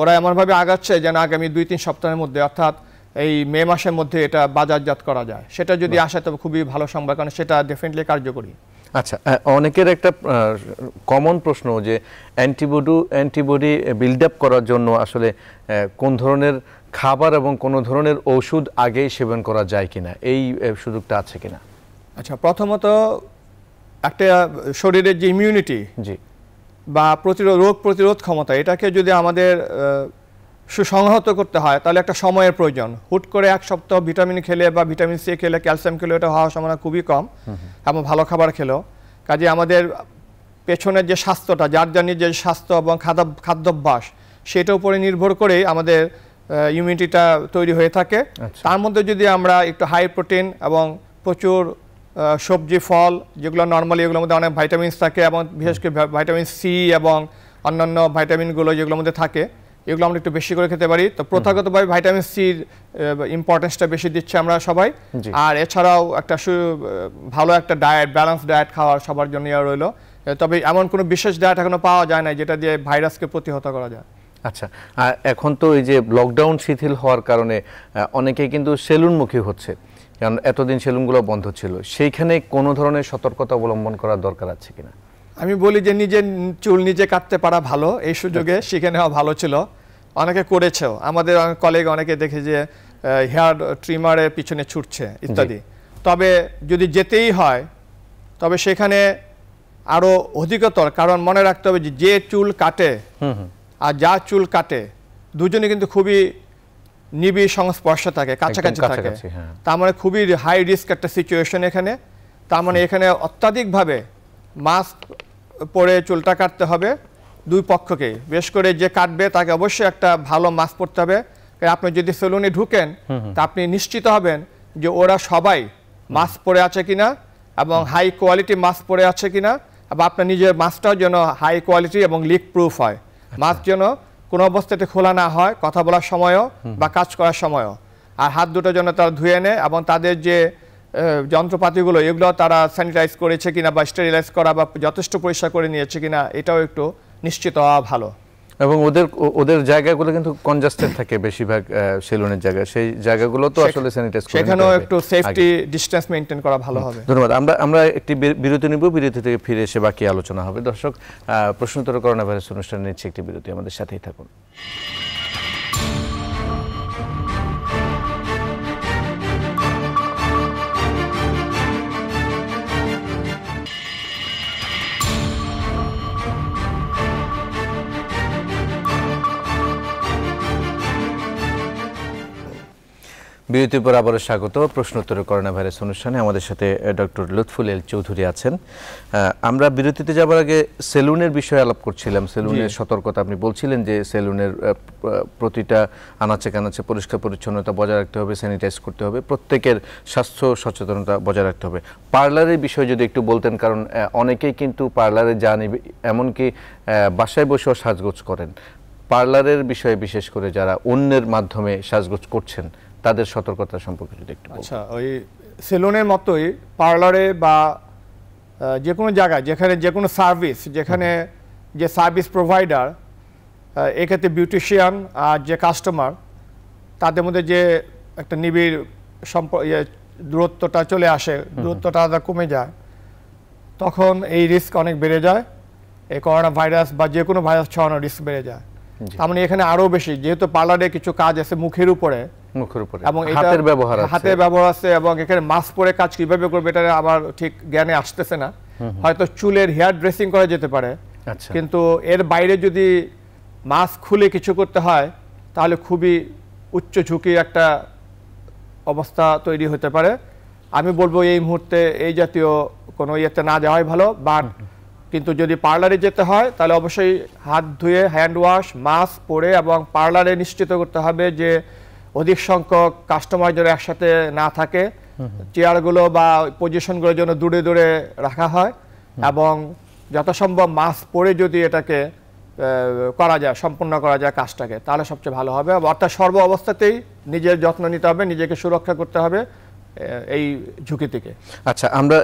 ওরা এমনভাবে আগাচ্ছে যেন আগামী দুই তিন সপ্তাহের মধ্যে অর্থাৎ এই মে মাসের মধ্যে এটা বাজারজাত করা যায় সেটা যদি আসে তবে খুবই ভালো সংবাদ কারণ সেটা ডেফিনেটলি কার্যকরী আচ্ছা অনেকের একটা কমন প্রশ্ন যে অ্যান্টিবডি অ্যান্টিবডি বিল্ড আপ করার জন্য আসলে কোন ধরনের খাবার এবং কোনো ধরনের ওষুধ আগেই সেবন করা যায় কিনা এই সুযোগটা আছে কিনা আচ্ছা প্রথমত একটা শরীরের যে ইমিউনিটি জি বা প্রতিরোধ রোগ প্রতিরোধ ক্ষমতা এটাকে যদি আমাদের সুসংহত করতে হয় তাহলে একটা সময়ের প্রয়োজন হুট করে এক সপ্তাহ ভিটামিন খেলে বা ভিটামিন সি খেলে ক্যালসিয়াম খেলে এটা হওয়ার সম্ভাবনা খুবই কম এবং ভালো খাবার খেলেও কাজে আমাদের পেছনের যে স্বাস্থ্যটা যার যার যে স্বাস্থ্য এবং খাদ্য খাদ্যাভ্যাস সেটার উপরে নির্ভর করেই আমাদের ইমিউনিটিটা তৈরি হয়ে থাকে আচ্ছা। তার মধ্যে যদি আমরা একটু হাই প্রোটিন এবং প্রচুর সবজি ফল যেগুলো নর্মালি এগুলোর মধ্যে অনেক ভাইটামিনস থাকে এবং বিশেষ করে ভাইটামিন সি এবং অন্যান্য ভাইটামিনগুলো যেগুলোর মধ্যে থাকে এগুলো আমরা একটু বেশি করে খেতে পারি তো প্রথাগতভাবে ভাইটামিন সির ইম্পর্টেন্সটা বেশি দিচ্ছে আমরা সবাই আর এছাড়াও একটা সু ভালো একটা ডায়েট ব্যালেন্স ডায়েট খাওয়ার সবার জন্য রইলো তবে এমন কোনো বিশেষ ডায়েট এখনো পাওয়া যায় না যেটা দিয়ে ভাইরাসকে প্রতিহত করা যায় আচ্ছা এখন তো এই যে লকডাউন শিথিল হওয়ার কারণে অনেকে কিন্তু সেলুনমুখী হচ্ছে কারণ এতদিন সেলুনগুলো বন্ধ ছিল সেইখানে কোনো ধরনের সতর্কতা অবলম্বন করার দরকার আছে কিনা আমি বলি যে নিজের চুল নিজে কাটতে পারা ভালো এই সুযোগে আচ্ছা। শিখে নেওয়া ভালো ছিল অনেকে করেছেও আমাদের কলেজ অনেকে দেখে যে হেয়ার ট্রিমারের পিছনে ছুটছে ইত্যাদি তবে যদি যেতেই হয় তবে সেখানে আরও অধিকতর কারণ মনে রাখতে হবে যে চুল কাটে আর যা চুল কাটে দুজনে কিন্তু খুবই নিবিড় সংস্পর্শে থাকে কাছাকাছি থাকে হ্যাঁ। তার মানে খুবই হাই রিস্ক একটা সিচুয়েশন এখানে তার মানে এখানে অত্যাধিকভাবে মাস্ক পরে চুলটা কাটতে হবে দুই পক্ষকে বেশ করে যে কাটবে তাকে অবশ্যই একটা ভালো মাস্ক পরতে হবে আপনি যদি সেলুনে ঢুকেন তা আপনি নিশ্চিত হবেন যে ওরা সবাই মাস্ক পরে আছে কিনা এবং হাই কোয়ালিটি মাস্ক পরে আছে কিনা বা আপনার নিজের মাস্কটাও যেন হাই কোয়ালিটি এবং লিক প্রুফ হয় আচ্ছা। মাস্ক যেন কোনো অবস্থাতে খোলা না হয় কথা বলার সময়ও বা কাজ করার সময়ও আর হাত দুটো যেন তারা ধুয়ে নেয় এবং তাদের যে যন্ত্রপাতিগুলো এগুলো তারা স্যানিটাইজ করেছে কিনা বা স্টেরিলাইজ করা বা যথেষ্ট পরিষ্কার করে নিয়েছে কিনা এটাও একটু নিশ্চিত হওয়া ভালো এবং ওদের ওদের জায়গাগুলো কিন্তু কনজাস্টেড থাকে বেশিরভাগ সেলুনের জায়গা সেই জায়গাগুলো তো আসলে স্যানিটাইজ সেখানেও একটু সেফটি ডিসটেন্স মেইনটেইন করা ভালো হবে ধন্যবাদ আমরা আমরা একটি বিরতি নিব বিরতি থেকে ফিরে এসে বাকি আলোচনা হবে দর্শক প্রশ্নোত্তর করোনা ভাইরাস অনুষ্ঠানে নিচ্ছে একটি বিরতি আমাদের সাথেই থাকুন বিরতির পর আবারও স্বাগত প্রশ্নোত্তর করোনা ভাইরাস অনুষ্ঠানে আমাদের সাথে ডক্টর লুৎফুল এল চৌধুরী আছেন আমরা বিরতিতে যাবার আগে সেলুনের বিষয়ে আলাপ করছিলাম সেলুনের সতর্কতা আপনি বলছিলেন যে সেলুনের প্রতিটা আনাচে কানাচে পরিষ্কার পরিচ্ছন্নতা বজায় রাখতে হবে স্যানিটাইজ করতে হবে প্রত্যেকের স্বাস্থ্য সচেতনতা বজায় রাখতে হবে পার্লারের বিষয়ে যদি একটু বলতেন কারণ অনেকেই কিন্তু পার্লারে যান এমনকি বাসায় বসেও সাজগোজ করেন পার্লারের বিষয়ে বিশেষ করে যারা অন্যের মাধ্যমে সাজগোজ করছেন তাদের সতর্কতা সম্পর্কে যদি একটু আচ্ছা ওই সেলুনের মতোই পার্লারে বা যে কোনো জায়গায় যেখানে যে কোনো সার্ভিস যেখানে যে সার্ভিস প্রোভাইডার এক্ষেত্রে বিউটিশিয়ান আর যে কাস্টমার তাদের মধ্যে যে একটা নিবিড় সম্প ইয়ে, দূরত্বটা চলে আসে দূরত্বটা আদা কমে যায় তখন এই রিস্ক অনেক বেড়ে যায় এই করোনা ভাইরাস বা যে কোনো ভাইরাস ছড়ানোর রিস্ক বেড়ে যায় তার মানে এখানে আরো বেশি যেহেতু পার্লারে কিছু কাজ আছে মুখের উপরে হাতের ব্যবহার আছে এবং এখানে মাস্ক পরে কাজ কিভাবে করবে এটা আমার ঠিক জ্ঞানে আসতেছে না হয়তো চুলের হেয়ার ড্রেসিং করা যেতে পারে আচ্ছা। কিন্তু এর বাইরে যদি মাস্ক খুলে কিছু করতে হয় তাহলে খুবই উচ্চ ঝুঁকি একটা অবস্থা তৈরি হতে পারে আমি বলবো এই মুহূর্তে এই জাতীয় কোনো ইয়েতে না যাওয়াই ভালো বাট কিন্তু যদি পার্লারে যেতে হয় তাহলে অবশ্যই হাত ধুয়ে হ্যান্ড ওয়াশ মাস্ক পরে এবং পার্লারে নিশ্চিত করতে হবে যে অধিক সংখ্যক কাস্টমার যেন একসাথে না থাকে চেয়ারগুলো বা পজিশনগুলো যেন দূরে দূরে রাখা হয় এবং যথাসম্ভব মাস্ক পরে যদি এটাকে করা যায় সম্পূর্ণ করা যায় কাজটাকে তাহলে সবচেয়ে ভালো হবে অর্থাৎ সর্ব অবস্থাতেই নিজের যত্ন নিতে হবে নিজেকে সুরক্ষা করতে হবে এই ঝুঁকি থেকে আচ্ছা আমরা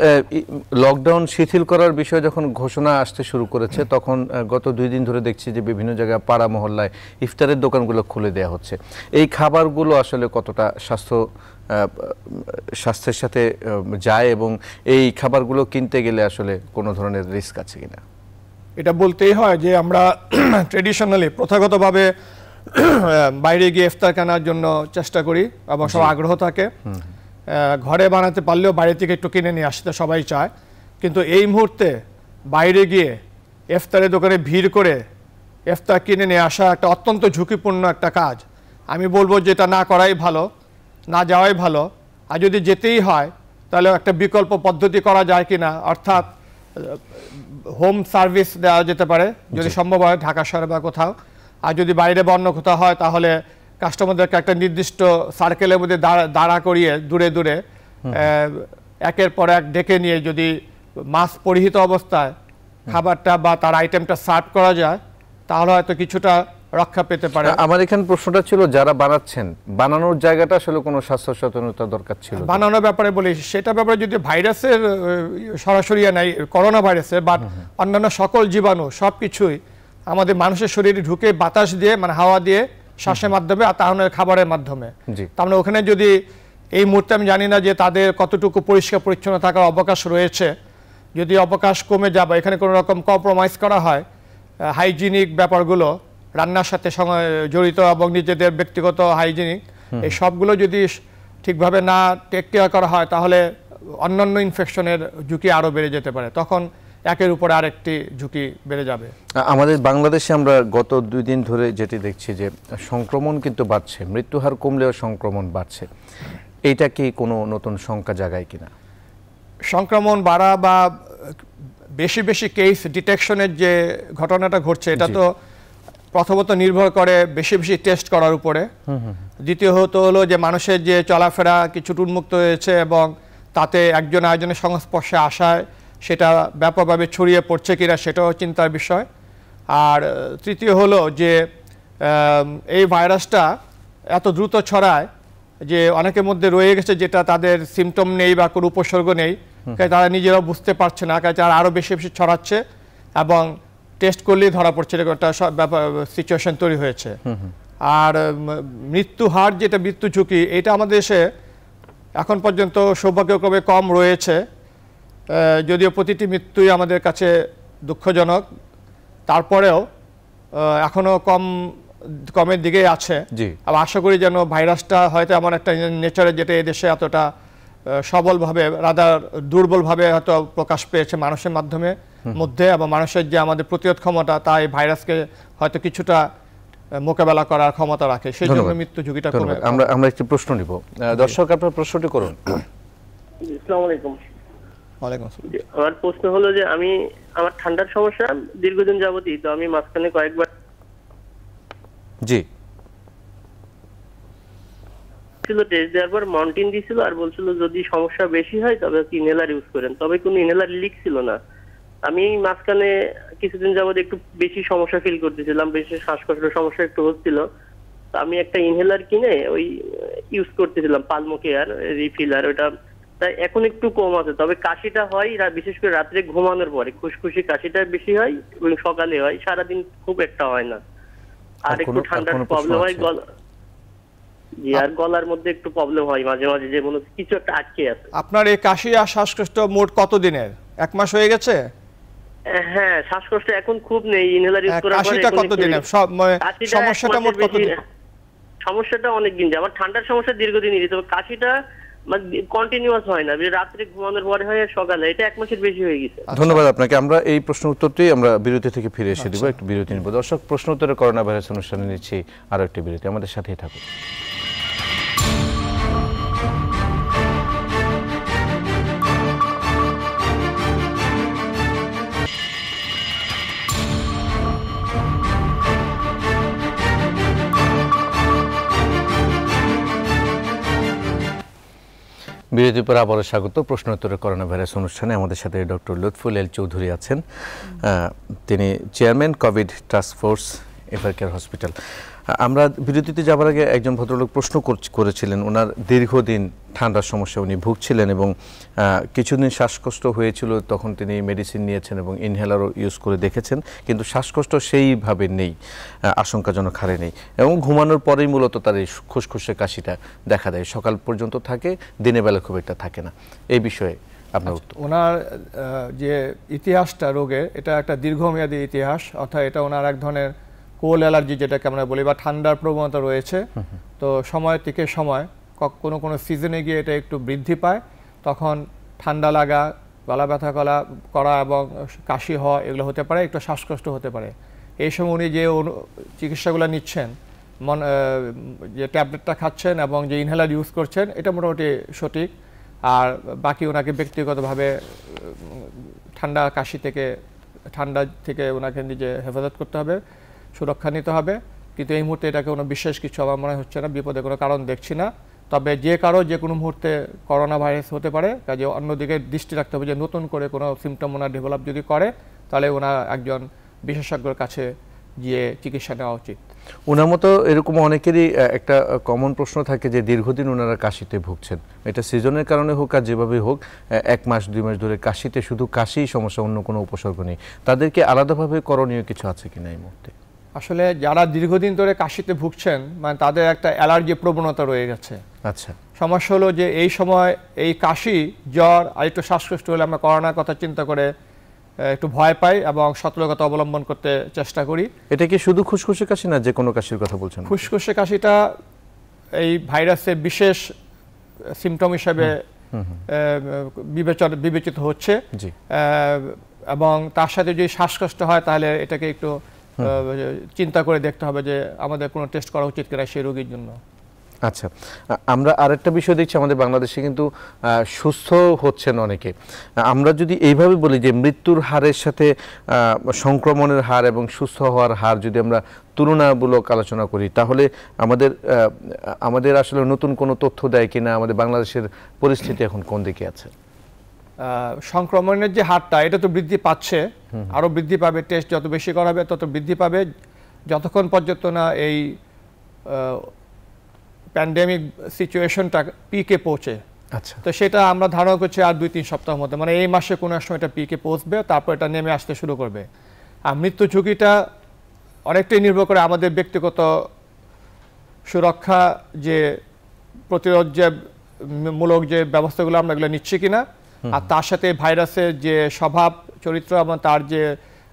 লকডাউন শিথিল করার বিষয়ে যখন ঘোষণা আসতে শুরু করেছে তখন গত দুই দিন ধরে দেখছি যে বিভিন্ন জায়গায় পাড়া মহল্লায় ইফতারের দোকানগুলো খুলে দেওয়া হচ্ছে এই খাবারগুলো আসলে কতটা স্বাস্থ্য স্বাস্থ্যের সাথে যায় এবং এই খাবারগুলো কিনতে গেলে আসলে কোনো ধরনের রিস্ক আছে কিনা এটা বলতেই হয় যে আমরা ট্রেডিশনালি *clears throat* প্রথাগতভাবে *clears throat* বাইরে গিয়ে ইফতার কেনার জন্য চেষ্টা করি এবং সব আগ্রহ থাকে ঘরে বানাতে পারলেও বাইরে থেকে একটু কিনে নিয়ে আসতে সবাই চায় কিন্তু এই মুহূর্তে বাইরে গিয়ে এফতারের দোকানে ভিড় করে এফতার কিনে নিয়ে আসা একটা অত্যন্ত ঝুঁকিপূর্ণ একটা কাজ আমি বলবো যে এটা না করাই ভালো না যাওয়াই ভালো আর যদি যেতেই হয় তাহলে একটা বিকল্প পদ্ধতি করা যায় কি না অর্থাৎ হোম সার্ভিস দেওয়া যেতে পারে যদি সম্ভব হয় ঢাকা শহরে বা কোথাও আর যদি বাইরে বন্য কোথাও হয় তাহলে কাস্টমারদেরকে একটা নির্দিষ্ট সার্কেলের মধ্যে দাঁড়া করিয়ে দূরে দূরে একের পর এক ডেকে নিয়ে যদি মাস পরিহিত অবস্থায় খাবারটা বা তার আইটেমটা সার্ভ করা যায় তাহলে হয়তো কিছুটা রক্ষা পেতে পারে আমার এখানে প্রশ্নটা ছিল যারা বানাচ্ছেন বানানোর জায়গাটা আসলে কোনো স্বাস্থ্য সচেতনতা দরকার ছিল বানানোর ব্যাপারে বলি সেটা ব্যাপারে যদি ভাইরাসের সরাসরি নাই করোনা ভাইরাসের বা অন্যান্য সকল জীবাণু সব কিছুই আমাদের মানুষের শরীরে ঢুকে বাতাস দিয়ে মানে হাওয়া দিয়ে শ্বাসের মাধ্যমে আর তাহলে খাবারের মাধ্যমে তাহলে মানে ওখানে যদি এই মুহূর্তে আমি জানি না যে তাদের কতটুকু পরিষ্কার পরিচ্ছন্ন থাকার অবকাশ রয়েছে যদি অবকাশ কমে যাবে এখানে কোনো রকম কম্প্রোমাইজ করা হয় হাইজিনিক ব্যাপারগুলো রান্নার সাথে জড়িত এবং নিজেদের ব্যক্তিগত হাইজিনিক এই সবগুলো যদি ঠিকভাবে না টেক কেয়ার করা হয় তাহলে অন্যান্য ইনফেকশনের ঝুঁকি আরও বেড়ে যেতে পারে তখন একের উপর আরেকটি ঝুঁকি বেড়ে যাবে আমাদের বাংলাদেশে আমরা গত দুই দিন ধরে যেটি দেখছি যে সংক্রমণ কিন্তু বাড়ছে মৃত্যুহার কমলেও সংক্রমণ বাড়ছে এইটা কি কোনো নতুন সংখ্যা জাগায় কিনা সংক্রমণ বাড়া বা বেশি বেশি কেস ডিটেকশনের যে ঘটনাটা ঘটছে এটা তো প্রথমত নির্ভর করে বেশি বেশি টেস্ট করার উপরে দ্বিতীয় হতো হলো যে মানুষের যে চলাফেরা কিছু উন্মুক্ত হয়েছে এবং তাতে একজন আয়োজনের সংস্পর্শে আসায় সেটা ব্যাপকভাবে ছড়িয়ে পড়ছে কিনা সেটাও চিন্তার বিষয় আর তৃতীয় হলো যে এই ভাইরাসটা এত দ্রুত ছড়ায় যে অনেকের মধ্যে রয়ে গেছে যেটা তাদের সিমটম নেই বা কোনো উপসর্গ নেই তারা নিজেরাও বুঝতে পারছে না কাজ তারা আরও বেশি বেশি ছড়াচ্ছে এবং টেস্ট করলেই ধরা পড়ছে এরকম একটা সিচুয়েশন তৈরি হয়েছে আর মৃত্যু হার যেটা মৃত্যু ঝুঁকি এটা আমাদের দেশে এখন পর্যন্ত সৌভাগ্যক্রমে কম রয়েছে যদিও প্রতিটি মৃত্যুই আমাদের কাছে দুঃখজনক তারপরেও এখনও কম কমের দিকে আছে আশা করি যেন ভাইরাসটা হয়তো এমন একটা নেচারে যেটা এদেশে এতটা সবলভাবে রাদার দুর্বলভাবে হয়তো প্রকাশ পেয়েছে মানুষের মাধ্যমে মধ্যে এবং মানুষের যে আমাদের প্রতিরোধ ক্ষমতা তাই ভাইরাসকে হয়তো কিছুটা মোকাবেলা করার ক্ষমতা রাখে সেই জন্য মৃত্যু ঝুঁকিটা কমে আমরা আমরা একটি প্রশ্ন নিব দর্শক আপনার প্রশ্নটি করুন আলাইকুম আমার প্রশ্ন হলো যে আমি আমার ঠান্ডার সমস্যা দীর্ঘদিন যাবতই তো আমি মাঝখানে কয়েকবার জি ছিল টেস্ট দেওয়ার পর মাউন্টেন দিছিল আর বলছিল যদি সমস্যা বেশি হয় তবে কি ইনহেলার ইউজ করেন তবে কোনো ইনহেলার লিক ছিল না আমি মাঝখানে কিছুদিন যাবত একটু বেশি সমস্যা ফিল করতেছিলাম বেশি শ্বাসকষ্ট সমস্যা একটু হচ্ছিল আমি একটা ইনহেলার কিনে ওই ইউজ করতেছিলাম পালমো কেয়ার রিফিলার ওটা তাই এখন একটু কম আছে তবে কাশিটা হয় বিশেষ করে রাত্রে ঘুমানোর পরে খুশখুশি কাশিটা বেশি হয় এবং সকালে হয় সারাদিন খুব একটা হয় না আর একটু ঠান্ডার প্রবলেম হয় গলা আর গলার মধ্যে একটু প্রবলেম হয় মাঝে মাঝে যে মনে কিছু একটা আটকে আছে আপনার এই কাশি আর শ্বাসকষ্ট মোট কত দিনের এক মাস হয়ে গেছে হ্যাঁ শ্বাসকষ্ট এখন খুব নেই ইনহেলার হ্যাঁ, ইউজ করার পরে কাশিটা কত দিনের মানে সমস্যাটা মোট কত দিন সমস্যাটা অনেক দিন আমার ঠান্ডার সমস্যা দীর্ঘদিন তবে কাশিটা মানে কন্টিনিউয়াস হয় না রাত্রে ঘুমানোর পরে হয় সকালে এটা এক মাসের বেশি হয়ে গেছে আচ্ছা। ধন্যবাদ আপনাকে আমরা এই প্রশ্ন উত্তরটি আমরা বিরতি থেকে ফিরে এসে দিব আচ্ছা। একটু বিরতি নিব দর্শক প্রশ্ন উত্তরে করোনা ভাইরাস অনুষ্ঠানে নিচ্ছি আরো একটি বিরতি আমাদের সাথেই থাকুন বিরতির পর আবারও স্বাগত প্রশ্নোত্তর করোনা ভাইরাস অনুষ্ঠানে আমাদের সাথে ডক্টর লুৎফুল এল চৌধুরী আছেন তিনি chairman COVID task force Evercare hospital আমরা বিরতিতে যাবার আগে একজন ভদ্রলোক প্রশ্ন করেছিলেন ওনার দীর্ঘদিন ঠান্ডার সমস্যা উনি ভুগছিলেন এবং কিছুদিন শ্বাসকষ্ট হয়েছিল তখন তিনি মেডিসিন নিয়েছেন এবং ইনহেলারও ইউজ করে দেখেছেন কিন্তু শ্বাসকষ্ট সেইভাবে নেই আশঙ্কাজনক হারে নেই এবং ঘুমানোর পরেই মূলত তার এই খুসখুসে কাশিটা দেখা দেয় সকাল পর্যন্ত থাকে দিনে বেলা খুব একটা থাকে না এই বিষয়ে আপনার আচ্ছা, ওনার যে ইতিহাসটা রোগের এটা একটা দীর্ঘমেয়াদী ইতিহাস অর্থাৎ এটা ওনার এক ধরনের কোল অ্যালার্জি যেটাকে আমরা বলি বা ঠান্ডার প্রবণতা রয়েছে তো সময় থেকে সময় কোনো কোনো সিজনে গিয়ে এটা একটু বৃদ্ধি পায় তখন ঠান্ডা লাগা গলা ব্যথা করা করা এবং কাশি হওয়া এগুলো হতে পারে একটু শ্বাসকষ্ট হতে পারে এই সময় উনি যে চিকিৎসাগুলো নিচ্ছেন মন যে ট্যাবলেটটা খাচ্ছেন এবং যে ইনহেলার ইউজ করছেন এটা মোটামুটি সঠিক আর বাকি ওনাকে ব্যক্তিগতভাবে ঠান্ডা কাশি থেকে ঠান্ডা থেকে ওনাকে নিজে হেফাজত করতে হবে সুরক্ষা নিতে হবে কিন্তু এই মুহূর্তে এটাকে কোনো বিশেষ কিছু আমার মনে হচ্ছে না বিপদে কোনো কারণ দেখছি না তবে যে কারো যে কোনো মুহূর্তে করোনা ভাইরাস হতে পারে কাজে অন্যদিকে দৃষ্টি রাখতে হবে যে নতুন করে কোনো সিমটম ওনার ডেভেলপ যদি করে তাহলে ওনার একজন বিশেষজ্ঞের কাছে গিয়ে চিকিৎসা নেওয়া উচিত ওনার মতো এরকম অনেকেরই একটা কমন প্রশ্ন থাকে যে দীর্ঘদিন ওনারা কাশিতে ভুগছেন এটা সিজনের কারণে হোক আর যেভাবে হোক এক মাস দুই মাস ধরে কাশিতে শুধু কাশিই সমস্যা অন্য কোনো উপসর্গ নেই তাদেরকে আলাদাভাবে করণীয় কিছু আছে কিনা এই মুহূর্তে আসলে যারা দীর্ঘদিন ধরে কাশিতে ভুগছেন মানে তাদের একটা অ্যালার্জি প্রবণতা রয়ে গেছে আচ্ছা সমস্যা হলো যে এই সময় এই কাশি জ্বর আর একটু শ্বাসকষ্ট হলে আমরা করোনার কথা চিন্তা করে একটু ভয় পাই এবং সতর্কতা অবলম্বন করতে চেষ্টা করি এটা কি শুধু খুশখুশি কাশি না যে কোনো কাশির কথা বলছেন খুশখুশি কাশিটা এই ভাইরাসের বিশেষ সিমটম হিসাবে বিবেচনা বিবেচিত হচ্ছে এবং তার সাথে যদি শ্বাসকষ্ট হয় তাহলে এটাকে একটু চিন্তা করে দেখতে হবে যে আমাদের কোনো টেস্ট করা উচিত কিনা সেই রোগীর জন্য আচ্ছা আমরা আরেকটা বিষয় দেখছি আমাদের বাংলাদেশে কিন্তু সুস্থ হচ্ছেন অনেকে আমরা যদি এইভাবে বলি যে মৃত্যুর হারের সাথে সংক্রমণের হার এবং সুস্থ হওয়ার হার যদি আমরা তুলনামূলক আলোচনা করি তাহলে আমাদের আমাদের আসলে নতুন কোনো তথ্য দেয় কিনা আমাদের বাংলাদেশের পরিস্থিতি এখন কোন দিকে আছে সংক্রমণের যে হারটা এটা তো বৃদ্ধি পাচ্ছে আরও বৃদ্ধি পাবে টেস্ট যত বেশি করা হবে তত বৃদ্ধি পাবে যতক্ষণ পর্যন্ত না এই প্যান্ডেমিক সিচুয়েশনটা পিকে পৌঁছে আচ্ছা তো সেটা আমরা ধারণা করছি আর দুই তিন সপ্তাহ মধ্যে মানে এই মাসে কোনো এক সময় এটা পিকে পৌঁছবে তারপর এটা নেমে আসতে শুরু করবে আর মৃত্যু ঝুঁকিটা অনেকটাই নির্ভর করে আমাদের ব্যক্তিগত সুরক্ষা যে প্রতিরোধ যে মূলক যে ব্যবস্থাগুলো আমরা এগুলো নিচ্ছি কিনা আর তার সাথে ভাইরাসের যে স্বভাব চরিত্র এবং তার যে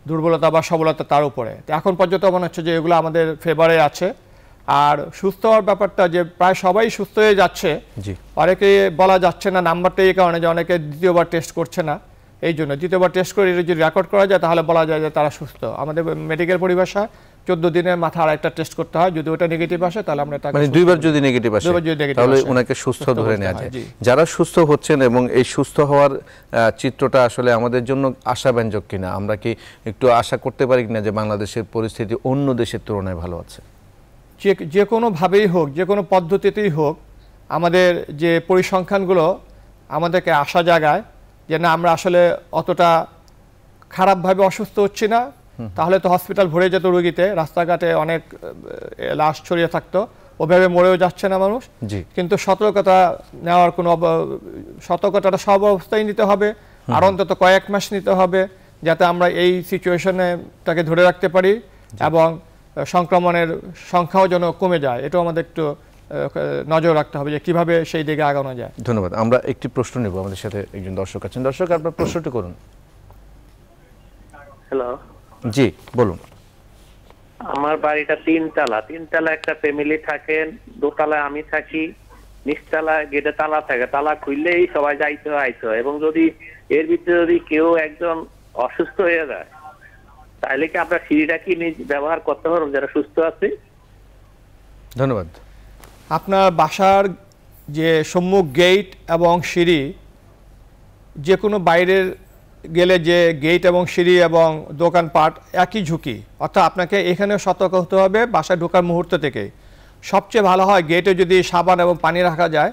দুর্বলতা বা সবলতা তার উপরে তো এখন পর্যন্ত মনে হচ্ছে যে এগুলো আমাদের ফেভারে আছে আর সুস্থ হওয়ার ব্যাপারটা যে প্রায় সবাই সুস্থ হয়ে যাচ্ছে অনেকে বলা যাচ্ছে না নাম্বারটা এই কারণে যে অনেকে দ্বিতীয়বার টেস্ট করছে না এই জন্য দ্বিতীয়বার টেস্ট করে যদি রেকর্ড করা যায় তাহলে বলা যায় যে তারা সুস্থ আমাদের মেডিকেল পরিভাষা 14 দিনের মাথা আর একটা টেস্ট করতে হয় যদি ওটা নেগেটিভ আসে তাহলে আমরা তাকে মানে দুইবার যদি নেগেটিভ আসে তাহলে ওনাকে সুস্থ ধরে নেওয়া যায় যারা সুস্থ হচ্ছেন এবং এই সুস্থ হওয়ার চিত্রটা আসলে আমাদের জন্য আশাব্যঞ্জক কিনা আমরা কি একটু আশা করতে পারি কিনা যে বাংলাদেশের পরিস্থিতি অন্য দেশের তুলনায় ভালো আছে যে যে কোনোভাবেই হোক যে কোনো পদ্ধতিতেই হোক আমাদের যে পরিসংখ্যানগুলো আমাদেরকে আশা জাগায় যে না আমরা আসলে অতটা খারাপভাবে অসুস্থ হচ্ছি না তাহলে তো হসপিটাল ভরে যেত রুগীতে রাস্তাঘাটে অনেক লাশ ছড়িয়ে থাকতো ওভাবে মরেও যাচ্ছে না মানুষ কিন্তু সতর্কতা নেওয়ার কোনো সতর্কতাটা সব অবস্থায় নিতে হবে আর অন্তত কয়েক মাস নিতে হবে যাতে আমরা এই সিচুয়েশনে তাকে ধরে রাখতে পারি এবং সংক্রমণের সংখ্যাও যেন কমে যায় এটাও আমাদের একটু নজর রাখতে হবে যে কিভাবে সেই দিকে আগানো যায় ধন্যবাদ আমরা একটি প্রশ্ন নেব আমাদের সাথে একজন দর্শক আছেন দর্শক আপনার প্রশ্নটি করুন হ্যালো জি বলুন আমার বাড়িটা তিনতলা তিনতলা একটা ফ্যামিলি থাকেন দোতলায় আমি থাকি নিচতলা গেটে তালা থাকে তালা খুললেই সবাই যাইতে হয় এবং যদি এর ভিতরে যদি কেউ একজন অসুস্থ হয়ে যায় তাহলে কি আমরা সিঁড়িটা কি ব্যবহার করতে পারবো যারা সুস্থ আছে ধন্যবাদ আপনার বাসার যে সম্মুখ গেট এবং সিঁড়ি যে কোনো বাইরের গেলে যে গেট এবং সিঁড়ি এবং দোকানপাট একই ঝুঁকি অর্থাৎ আপনাকে এখানেও সতর্ক হতে হবে বাসায় ঢোকার মুহূর্ত থেকে সবচেয়ে ভালো হয় গেটে যদি সাবান এবং পানি রাখা যায়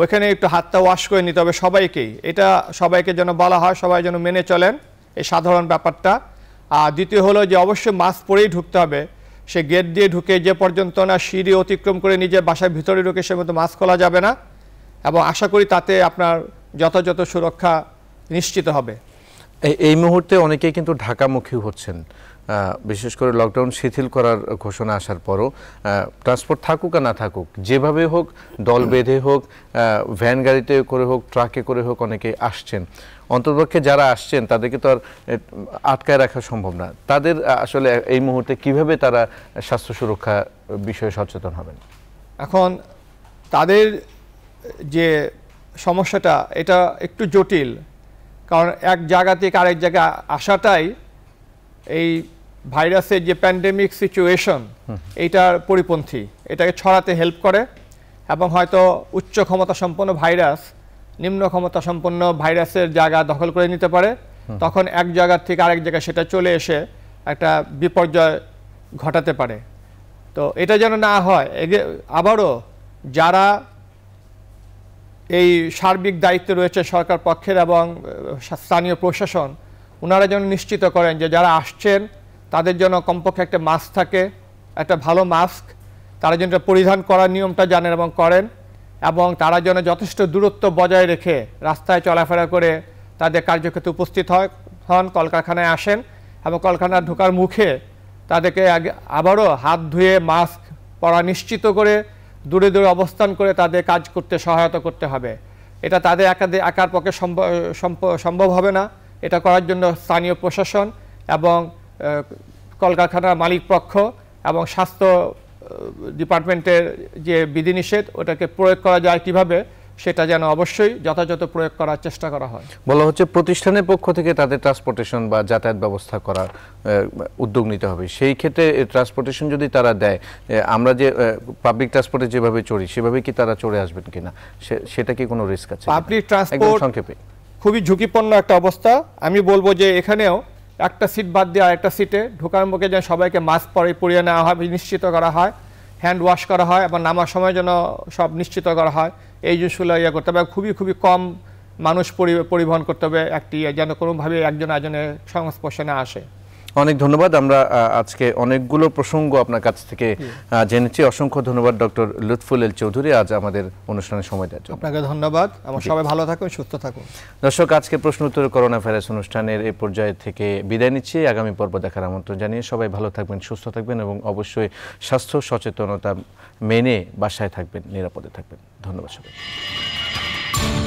ওইখানে একটু হাতটা ওয়াশ করে নিতে হবে সবাইকেই এটা সবাইকে যেন বলা হয় সবাই যেন মেনে চলেন এই সাধারণ ব্যাপারটা আর দ্বিতীয় হলো যে অবশ্যই মাস্ক পরেই ঢুকতে হবে সে গেট দিয়ে ঢুকে যে পর্যন্ত না সিঁড়ি অতিক্রম করে নিজের বাসার ভিতরে ঢুকে সে মতো মাস্ক খোলা যাবে না এবং আশা করি তাতে আপনার যথাযথ সুরক্ষা নিশ্চিত হবে এই মুহূর্তে অনেকেই কিন্তু ঢাকামুখী হচ্ছেন বিশেষ করে লকডাউন শিথিল করার ঘোষণা আসার পরও ট্রান্সপোর্ট থাকুক আর না থাকুক যেভাবে হোক দল বেঁধে হোক ভ্যান গাড়িতে করে হোক ট্রাকে করে হোক অনেকে আসছেন অন্তর্পক্ষে যারা আসছেন তাদেরকে তো আর আটকায় রাখা সম্ভব না তাদের আসলে এই মুহূর্তে কিভাবে তারা স্বাস্থ্য সুরক্ষা বিষয়ে সচেতন হবেন এখন তাদের যে সমস্যাটা এটা একটু জটিল কারণ এক জায়গা থেকে আরেক জায়গায় আসাটাই এই ভাইরাসের যে প্যান্ডেমিক সিচুয়েশন এইটার পরিপন্থী এটাকে ছড়াতে হেল্প করে এবং হয়তো উচ্চ ক্ষমতা সম্পন্ন ভাইরাস নিম্ন ক্ষমতা সম্পন্ন ভাইরাসের জায়গা দখল করে নিতে পারে তখন এক জায়গার থেকে আরেক জায়গায় সেটা চলে এসে একটা বিপর্যয় ঘটাতে পারে তো এটা যেন না হয় আবারও যারা এই সার্বিক দায়িত্বে রয়েছে সরকার পক্ষের এবং স্থানীয় প্রশাসন ওনারা যেন নিশ্চিত করেন যে যারা আসছেন তাদের জন্য কমপক্ষে একটা মাস্ক থাকে একটা ভালো মাস্ক তারা যেন পরিধান করার নিয়মটা জানেন এবং করেন এবং তারা যেন যথেষ্ট দূরত্ব বজায় রেখে রাস্তায় চলাফেরা করে তাদের কার্যক্ষেত্রে উপস্থিত হয় হন কলকারখানায় আসেন এবং কলকারখানার ঢোকার মুখে তাদেরকে আগে আবারও হাত ধুয়ে মাস্ক পরা নিশ্চিত করে দূরে দূরে অবস্থান করে তাদের কাজ করতে সহায়তা করতে হবে এটা তাদের একাদের একার পক্ষে সম্ভব হবে না এটা করার জন্য স্থানীয় প্রশাসন এবং কলকারখানার মালিক পক্ষ এবং স্বাস্থ্য ডিপার্টমেন্টের যে বিধিনিষেধ ওটাকে প্রয়োগ করা যায় কীভাবে সেটা যেন অবশ্যই যথাযথ প্রয়োগ করার চেষ্টা করা হয় বলা হচ্ছে প্রতিষ্ঠানের পক্ষ থেকে তাদের ট্রান্সপোর্টেশন বা যাতায়াত ব্যবস্থা করার উদ্যোগ নিতে হবে সেই ক্ষেত্রে ট্রান্সপোর্টেশন যদি তারা দেয় আমরা যে পাবলিক ট্রান্সপোর্টে যেভাবে চড়ি সেভাবে কি তারা চড়ে আসবেন কিনা সেটা কি কোনো রিস্ক আছে পাবলিক ট্রান্সপোর্ট সংক্ষেপে খুবই ঝুঁকিপূর্ণ একটা অবস্থা আমি বলবো যে এখানেও একটা সিট বাদ দিয়ে আরেকটা সিটে ঢোকার মুখে যেন সবাইকে মাস্ক পরে পরিয়ে নেওয়া হয় নিশ্চিত করা হয় হ্যান্ড ওয়াশ করা হয় এবং নামার সময় যেন সব নিশ্চিত করা হয় এই জিনিসগুলো ইয়ে করতে হবে খুবই খুবই কম মানুষ পরিবহন করতে হবে একটি যেন কোনোভাবে একজন আয়োজনের সংস্পর্শে না আসে অনেক ধন্যবাদ আমরা আজকে অনেকগুলো প্রসঙ্গ আপনার কাছ থেকে জেনেছি অসংখ্য ধন্যবাদ ডক্টর লুৎফুল এল চৌধুরী আজ আমাদের অনুষ্ঠানে সময় দেওয়ার জন্য আপনাকে ধন্যবাদ আমার সবাই ভালো থাকুন সুস্থ থাকুন দর্শক আজকে প্রশ্ন উত্তর করোনা ভাইরাস অনুষ্ঠানের এই পর্যায়ে থেকে বিদায় নিচ্ছি আগামী পর্ব দেখার আমন্ত্রণ জানিয়ে সবাই ভালো থাকবেন সুস্থ থাকবেন এবং অবশ্যই স্বাস্থ্য সচেতনতা মেনে বাসায় থাকবেন নিরাপদে থাকবেন ধন্যবাদ সবাই